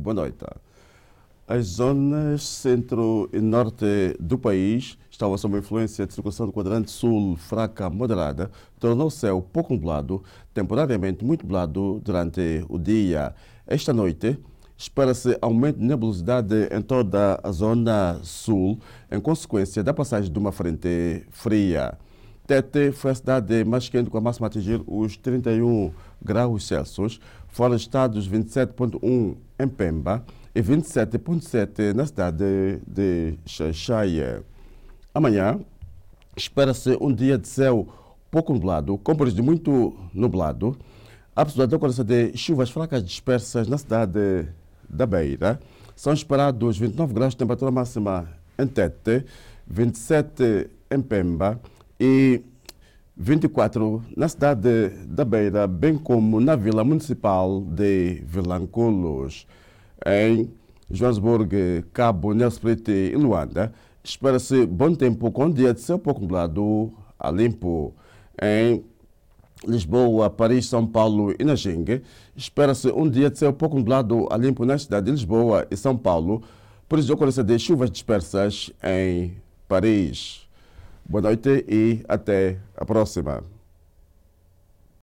Boa noite. As zonas centro e norte do país estavam sob a influência de circulação do quadrante sul fraca a moderada, tornou o céu pouco nublado, temporariamente muito nublado durante o dia. Esta noite, espera-se aumento de nebulosidade em toda a zona sul, em consequência da passagem de uma frente fria. Tete foi a cidade mais quente, com a máxima a atingir os 31 graus Celsius foram estados 27,1 em Pemba e 27,7 na cidade de Xaxaia. Amanhã espera-se um dia de céu pouco nublado, com períodos muito nublado, apesar da ocorrência de chuvas fracas dispersas na cidade da Beira. São esperados 29 graus de temperatura máxima em Tete, 27 em Pemba e 24 na cidade da Beira, bem como na Vila Municipal de Vilanculos. Em Joanesburgo, Cabo, Nelson e Luanda, espera-se bom tempo com dia de seu pouco nublado a limpo. Em Lisboa, Paris, São Paulo e Najing, espera-se um dia de seu pouco nublado a limpo na cidade de Lisboa e São Paulo, por isso ocorrência de chuvas dispersas em Paris. Boa noite e até a próxima.